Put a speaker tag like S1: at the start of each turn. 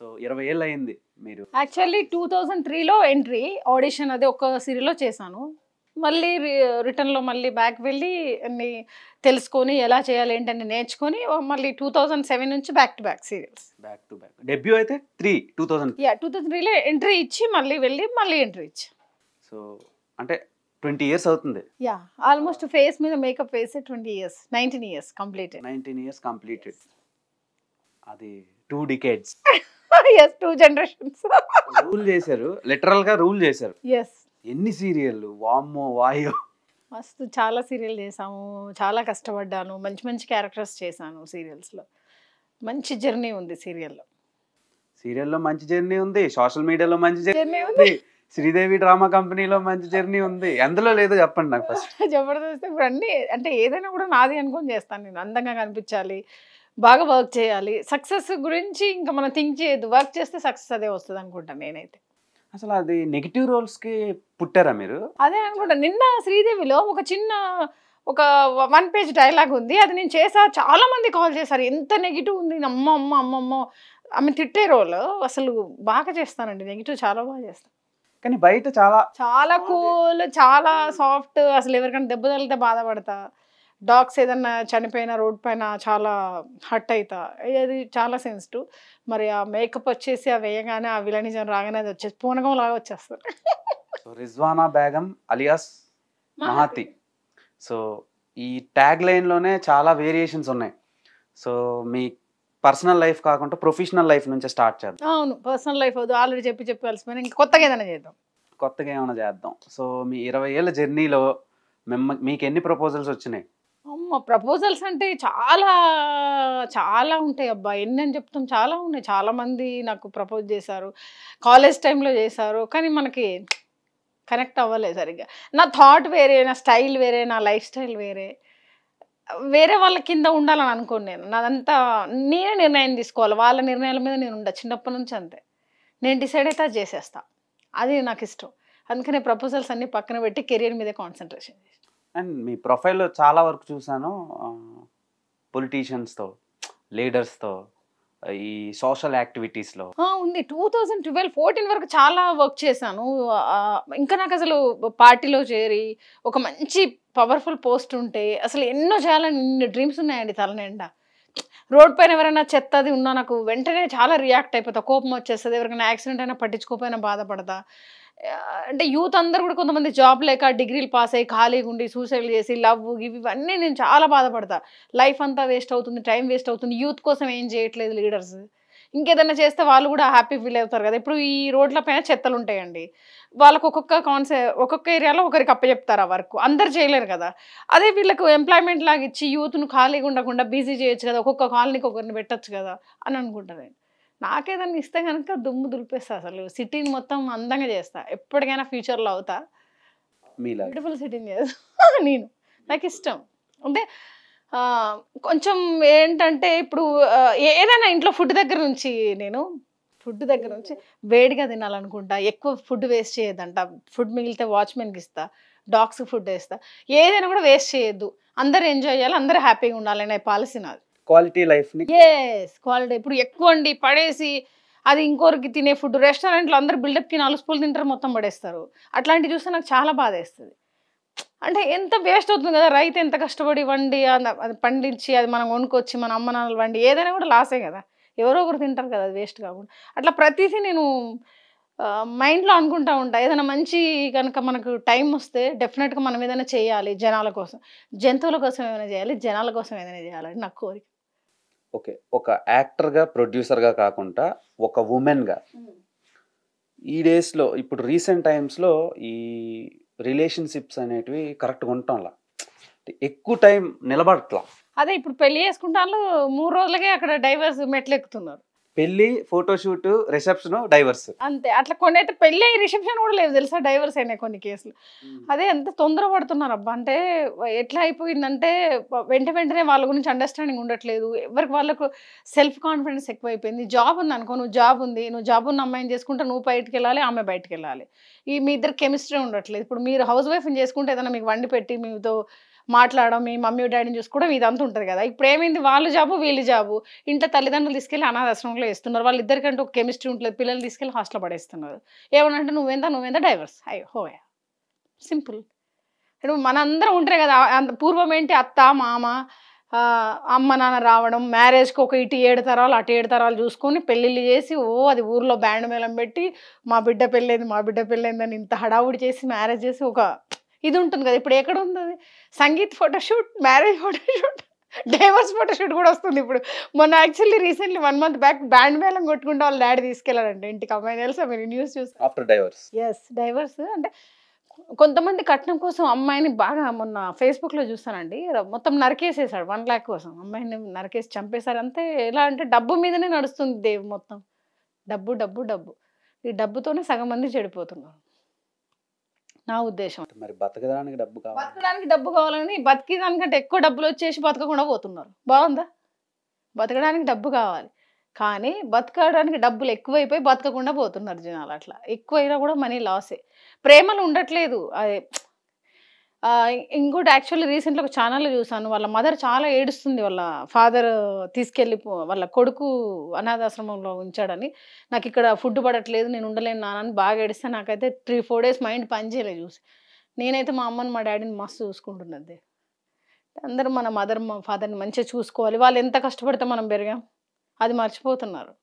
S1: so ఇరవై ఏళ్ళు అయింది మీరు
S2: యాక్చువల్లీ టూ థౌజండ్ త్రీలో ఎంట్రీ ఆడిషన్ అది ఒక సిరీలో చేశాను మళ్ళీ రిటర్న్లో మళ్ళీ బ్యాక్ వెళ్ళి అన్ని తెలుసుకొని ఎలా చేయాలి ఏంటని నేర్చుకొని మళ్ళీ టూ థౌజండ్ సెవెన్ నుంచి back to back serials back to back
S1: debut అయితే three two thousand
S2: yeah two thousand త్రీలో ఎంట్రీ ఇచ్చి మళ్ళీ వెళ్ళి మళ్ళీ ఎంట్రీ ఇచ్చి
S1: సో అంటే ట్వంటీ ఇయర్స్ అవుతుంది
S2: యా ఆల్మోస్ట్ ఫేస్ మీద మేకప్ వేసి twenty years nineteen years completed nineteen years completed
S1: అది two decades
S2: yes two generations
S1: rule చేశారు లిటరల్ గా రూల్ చేశారు ఎస్ ఎన్ని సీరియళ్ళు వామ్మో వాయో
S2: మస్తు చాలా సీరియల్ చేశాము చాలా కష్టపడ్డాను మంచి మంచి క్యారెక్టర్స్ చేశాను సీరియల్స్లో మంచి జర్నీ ఉంది సీరియల్లో
S1: సీరియల్లో మంచి జర్నీ ఉంది సోషల్ మీడియాలో మంచి జర్నీ ఉంది శ్రీదేవి డ్రామా కంపెనీలో మంచి జర్నీ ఉంది అందులో లేదు చెప్పండి నాకు ఫస్ట్
S2: జబర్దస్త్ ఇప్పుడు అంటే ఏదైనా కూడా నాది అనుకొని చేస్తాను నేను అందంగా కనిపించాలి బాగా వర్క్ చేయాలి సక్సెస్ గురించి ఇంకా మనం థింక్ చేయదు వర్క్ చేస్తే సక్సెస్ అదే వస్తుంది అనుకుంటాను నేనైతే
S1: అసలు అది నెగిటివ్ రోల్స్ కి పుట్టారా
S2: మీరు అదే అనుకుంటా నిన్న శ్రీదేవిలో ఒక చిన్న ఒక వన్ పేజ్ డైలాగ్ ఉంది అది నేను చేసా చాలా మంది కాల్ చేశారు ఎంత నెగిటివ్ ఉంది అమ్మ అమ్మ అమ్మమ్మ ఆమె తిట్టే రోల్ అసలు బాగా చేస్తానండి నెగిటివ్ చాలా బాగా చేస్తాను
S1: కానీ బయట చాలా
S2: చాలా కూల్ చాలా సాఫ్ట్ అసలు ఎవరికైనా దెబ్బ తగిలితే బాధపడతా డాగ్స్ ఏదన్నా చనిపోయిన రోడ్ పైన చాలా హట్ అవుతా అది చాలా సెన్సిటివ్ మరి ఆ మేకప్ వచ్చేసి ఆ వేయగానే ఆ జనం రాగానే అది వచ్చేసి పూనకం లాగా వచ్చేస్తారు
S1: రిజ్వానా బేగం అలియాస్ మహాతి సో ఈ ట్యాగ్ లైన్లోనే చాలా వేరియేషన్స్ ఉన్నాయి సో మీ పర్సనల్ లైఫ్ కాకుండా ప్రొఫెషనల్ లైఫ్ నుంచి స్టార్ట్ చేద్దాం
S2: అవును పర్సనల్ లైఫ్ వద్దు ఆల్రెడీ చెప్పి చెప్పి కలిసిపోయినా ఇంకా కొత్తగా ఏదైనా చేద్దాం
S1: కొత్తగా ఏమైనా చేద్దాం సో మీ ఇరవై ఏళ్ళ జర్నీలో మిమ్మ మీకు ఎన్ని ప్రపోజల్స్ వచ్చినాయి
S2: అమ్మ ప్రపోజల్స్ అంటే చాలా చాలా ఉంటాయి అబ్బా ఎన్ని అని చెప్తాం చాలా ఉన్నాయి చాలామంది నాకు ప్రపోజ్ చేశారు కాలేజ్ టైంలో చేశారు కానీ మనకి కనెక్ట్ అవ్వలేదు సరిగ్గా నా థాట్ వేరే నా స్టైల్ వేరే నా లైఫ్ స్టైల్ వేరే వేరే వాళ్ళ కింద ఉండాలని అనుకోను నేను నాదంతా నేనే నిర్ణయం తీసుకోవాలి వాళ్ళ నిర్ణయాల మీద నేను ఉండ చిన్నప్పటి నుంచి అంతే నేను డిసైడ్ అయితే చేసేస్తాను అది నాకు ఇష్టం అందుకనే ప్రపోజల్స్ అన్నీ పక్కన పెట్టి కెరియర్ మీదే కాన్సన్ట్రేషన్ చేసి
S1: అండ్ మీ ప్రొఫైల్లో చాలా వరకు చూశాను పొలిటీషియన్స్తో లీడర్స్తో ఈ సోషల్ యాక్టివిటీస్లో
S2: ఉంది టూ థౌజండ్ ట్వెల్వ్ ఫోర్టీన్ వరకు చాలా వర్క్ చేశాను ఇంకా నాకు అసలు పార్టీలో చేరి ఒక మంచి పవర్ఫుల్ పోస్ట్ ఉంటే అసలు ఎన్నో చేయాలని డ్రీమ్స్ ఉన్నాయండి తలనిండా రోడ్ పైన ఎవరైనా చెత్త అది ఉన్నా నాకు వెంటనే చాలా రియాక్ట్ అయిపోతా కోపం వచ్చేస్తుంది ఎవరికైనా యాక్సిడెంట్ అయినా పట్టించుకోపోయినా బాధపడతా అంటే యూత్ అందరు కూడా కొంతమంది జాబ్ లేక డిగ్రీలు పాస్ అయ్యి ఖాళీగా ఉండి సూసైడ్ చేసి లవ్ ఇవి ఇవన్నీ నేను చాలా బాధపడతా లైఫ్ అంతా వేస్ట్ అవుతుంది టైం వేస్ట్ అవుతుంది యూత్ కోసం ఏం చేయట్లేదు లీడర్స్ ఇంకేదైనా చేస్తే వాళ్ళు కూడా హ్యాపీ ఫీల్ అవుతారు కదా ఇప్పుడు ఈ రోడ్ల పైన చెత్తలు ఉంటాయండి వాళ్ళకు ఒక్కొక్క కాన్సె ఒక్కొక్క ఏరియాలో ఒకరికి అప్పచెప్తారు ఆ వర్క్ అందరు చేయలేరు కదా అదే వీళ్ళకు ఎంప్లాయ్మెంట్ లాగా ఇచ్చి యూత్ను ఖాళీగా ఉండకుండా బిజీ చేయొచ్చు కదా ఒక్కొక్క కాలనీకి ఒకరిని పెట్టచ్చు కదా అని అనుకుంటారండి నేను నాకేదన్నా ఇస్తే కనుక దుమ్ము దులిపేస్తా అసలు సిటీని మొత్తం అందంగా చేస్తా ఎప్పటికైనా ఫ్యూచర్లో అవుతా బ్యూటిఫుల్ సిటీని చేస్తా నేను నాకు ఇష్టం అంటే కొంచెం ఏంటంటే ఇప్పుడు ఏదైనా ఇంట్లో ఫుడ్ దగ్గర నుంచి నేను ఫుడ్ దగ్గర నుంచి వేడిగా తినాలనుకుంటా ఎక్కువ ఫుడ్ వేస్ట్ చేయదంట ఫుడ్ మిగిలితే వాచ్మెన్కి ఇస్తా డాగ్స్ ఫుడ్ వేస్తా ఏదైనా కూడా వేస్ట్ చేయొద్దు అందరు ఎంజాయ్ చేయాలి అందరూ హ్యాపీగా ఉండాలి అనే పాలసీ నాది క్వాలిటీ లైఫ్ ఎస్ క్వాలిటీ ఇప్పుడు ఎక్కువ అండి పడేసి అది ఇంకోరికి తినే ఫుడ్ రెస్టారెంట్లో అందరు బిల్డప్కి నాలుగు స్పూలు తింటారు మొత్తం పడేస్తారు అట్లాంటివి చూస్తే నాకు చాలా బాధ వేస్తుంది అంటే ఎంత వేస్ట్ అవుతుంది కదా రైతు ఎంత కష్టపడి వండి అది పండించి అది మనం వండుకొచ్చి మన అమ్మ నాన్నలు వండి ఏదైనా కూడా లాసే కదా ఎవరో ఒకరు తింటారు కదా అది వేస్ట్ కాకుండా అట్లా ప్రతిదీ నేను మైండ్లో అనుకుంటా ఉంటా ఏదైనా మంచి కనుక మనకు టైం వస్తే డెఫినెట్గా మనం ఏదైనా చేయాలి జనాల కోసం జంతువుల కోసం ఏమైనా చేయాలి జనాల కోసం ఏదైనా చేయాలని నాకు కోరిక
S1: ఓకే ఒక యాక్టర్గా ప్రొడ్యూసర్గా కాకుండా ఒక ఉమెన్గా ఈ డేస్లో ఇప్పుడు రీసెంట్ టైమ్స్లో ఈ రిలేషన్షిప్స్ అనేటివి కరెక్ట్గా ఉండటంలా ఎక్కువ టైం నిలబడట్లా
S2: అదే ఇప్పుడు పెళ్లి చేసుకుంటాను మూడు రోజులకే అక్కడ డైవర్స్ మెట్లు ఎక్కుతున్నారు
S1: పెళ్లి ఫోటోషూట్ రిసెప్షన్ డైవర్స్
S2: అంతే అట్లా కొన్ని అయితే పెళ్లి రిసెప్షన్ కూడా లేదు తెలుసా డైవర్స్ అయినాయి కొన్ని కేసులు అదే ఎంత తొందర పడుతున్నారు అబ్బా అంటే ఎట్లా అయిపోయిందంటే వెంట వెంటనే వాళ్ళ గురించి అండర్స్టాండింగ్ ఉండట్లేదు ఎవరికి వాళ్ళకు సెల్ఫ్ కాన్ఫిడెన్స్ ఎక్కువైపోయింది జాబ్ ఉంది అనుకో నువ్వు జాబ్ ఉంది నువ్వు జాబ్ ఉన్న అమ్మాయిని చేసుకుంటే నువ్వు బయటకు వెళ్ళాలి ఆమె బయటకు వెళ్ళాలి ఈ మీ ఇద్దరు కెమిస్ట్రీ ఉండట్లేదు ఇప్పుడు మీరు హౌస్ వైఫ్ని చేసుకుంటే ఏదైనా మీకు వండి పెట్టి మీతో మాట్లాడడం మీ మమ్మీ డాడీని చూసుకోవడం ఇదంతా ఉంటుంది కదా ఇప్పుడు ఏమైంది వాళ్ళు జాబు వీళ్ళు జాబు ఇంట్లో తల్లిదండ్రులు తీసుకెళ్ళి అనాథాశ్రమంలో వేస్తున్నారు వాళ్ళిద్దరికంటే ఒక కెమిస్ట్రీ ఉంటుంది పిల్లలు తీసుకెళ్ళి హాస్టల్ పడేస్తున్నారు ఏమనంటే నువ్వెంత నువ్వెంత డైవర్స్ అయ్యి హోయా సింపుల్ ఇప్పుడు మనందరం ఉంటారు కదా అంత పూర్వం ఏంటి అత్త మామ అమ్మ నాన్న రావడం మ్యారేజ్కి ఒక ఇటు ఏడు తరాలు అటు ఏడు తరాలు చూసుకొని పెళ్ళిళ్ళు చేసి ఓ అది ఊర్లో బ్యాండ్ మేళం పెట్టి మా బిడ్డ పెళ్ళైంది మా బిడ్డ అని ఇంత హడావుడి చేసి మ్యారేజ్ చేసి ఒక ఇది ఉంటుంది కదా ఇప్పుడు ఎక్కడ ఉంది అది sangeet photoshoot marriage photoshoot divorce photoshoot కూడా వస్తుంది ఇప్పుడు మొన్న actually recently one month back band మేళం కొట్టుకుంటే వాళ్ళు డాడీ తీసుకెళ్లారండి ఇంటికి అమ్మాయి తెలుసా మీరు న్యూస్ చూసి ఆఫ్టర్ డైవర్స్ ఎస్ డైవర్స్ అంటే కొంతమంది కట్నం కోసం అమ్మాయిని బాగా మొన్న ఫేస్బుక్లో చూస్తానండి మొత్తం నరికేసేసాడు వన్ ల్యాక్ కోసం అమ్మాయిని నరికేసి చంపేశారు అంతే ఎలా అంటే డబ్బు మీదనే నడుస్తుంది దేవు మొత్తం డబ్బు డబ్బు డబ్బు ఈ డబ్బుతోనే సగం మంది చెడిపోతున్నారు నా
S1: ఉద్దేశం మరి బతకడానికి డబ్బు కావాలి
S2: బతకడానికి డబ్బు కావాలని బతికి దానికంటే ఎక్కువ డబ్బులు వచ్చేసి బతకకుండా పోతున్నారు బాగుందా బతకడానికి డబ్బు కావాలి కానీ బతకడానికి డబ్బులు ఎక్కువైపోయి బతకకుండా పోతున్నారు జనాలు అట్లా ఎక్కువైనా కూడా మనీ లాసే ప్రేమలు ఉండట్లేదు అదే ఇంకోటి యాక్చువల్లీ రీసెంట్లీ ఒక ఛానల్లో చూసాను వాళ్ళ మదర్ చాలా ఏడుస్తుంది వాళ్ళ ఫాదర్ తీసుకెళ్ళి వాళ్ళ కొడుకు అనాథాశ్రమంలో ఉంచాడని నాకు ఇక్కడ ఫుడ్ పడట్లేదు నేను ఉండలేను నానని బాగా ఏడిస్తే నాకైతే త్రీ ఫోర్ డేస్ మైండ్ పనిచేయలేదు చూసి నేనైతే మా అమ్మని మా డాడీని మస్తు చూసుకుంటున్నది అందరూ మన మదర్ మా ఫాదర్ని మంచిగా చూసుకోవాలి వాళ్ళు ఎంత కష్టపడితే మనం పెరిగాం అది మర్చిపోతున్నారు